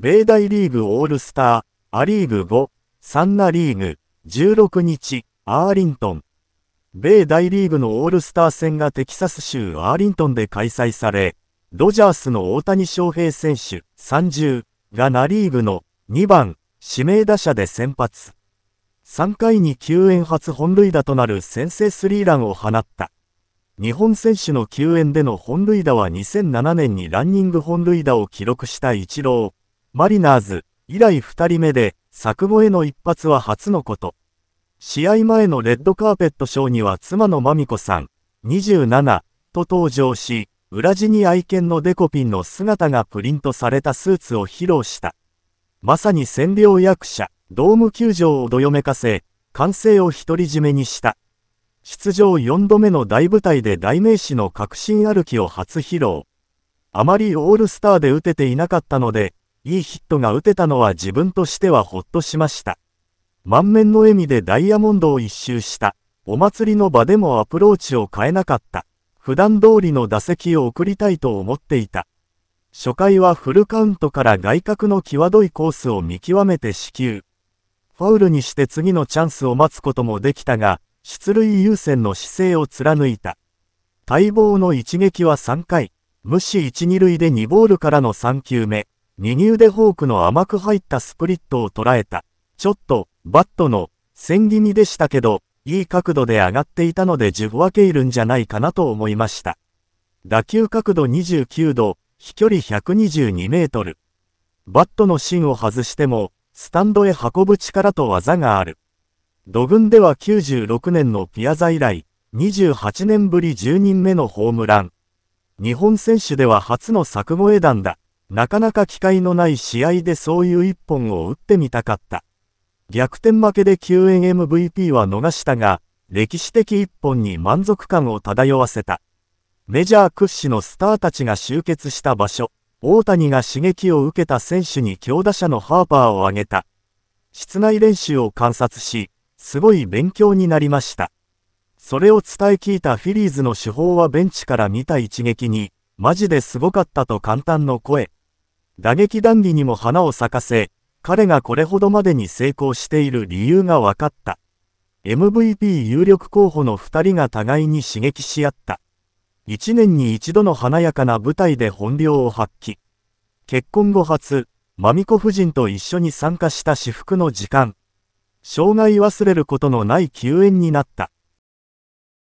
米大リーグオールスター、アリーグ5、サンナリーグ、16日、アーリントン。米大リーグのオールスター戦がテキサス州アーリントンで開催され、ドジャースの大谷翔平選手30がナリーグの2番指名打者で先発。3回に救援初本塁打となる先制スリーランを放った。日本選手の救援での本塁打は2007年にランニング本塁打を記録したイチロー。マリナーズ、以来2人目で、作後への一発は初のこと。試合前のレッドカーペットショーには妻のまみこさん、27、と登場し、裏地に愛犬のデコピンの姿がプリントされたスーツを披露した。まさに占領役者、ドーム球場をどよめかせ、歓声を独り占めにした。出場4度目の大舞台で代名詞の革新歩きを初披露。あまりオールスターで打てていなかったので、いいヒットが打てたのは自分としてはほっとしました。満面の笑みでダイヤモンドを一周した。お祭りの場でもアプローチを変えなかった。普段通りの打席を送りたいと思っていた。初回はフルカウントから外角の際どいコースを見極めて死球。ファウルにして次のチャンスを待つこともできたが、出塁優先の姿勢を貫いた。待望の一撃は3回、無視1、2塁で2ボールからの3球目。右腕フォークの甘く入ったスプリットを捉えた。ちょっと、バットの、線気味でしたけど、いい角度で上がっていたので十分分けいるんじゃないかなと思いました。打球角度29度、飛距離122メートル。バットの芯を外しても、スタンドへ運ぶ力と技がある。土軍では96年のピアザ以来、28年ぶり10人目のホームラン。日本選手では初の作越え弾だ。なかなか機会のない試合でそういう一本を打ってみたかった。逆転負けで救援 MVP は逃したが、歴史的一本に満足感を漂わせた。メジャー屈指のスターたちが集結した場所、大谷が刺激を受けた選手に強打者のハーパーを挙げた。室内練習を観察し、すごい勉強になりました。それを伝え聞いたフィリーズの手法はベンチから見た一撃に、マジですごかったと簡単の声。打撃談義にも花を咲かせ、彼がこれほどまでに成功している理由が分かった。MVP 有力候補の2人が互いに刺激し合った。1年に一度の華やかな舞台で本領を発揮。結婚後初、マミコ夫人と一緒に参加した至福の時間。生涯忘れることのない救援になった。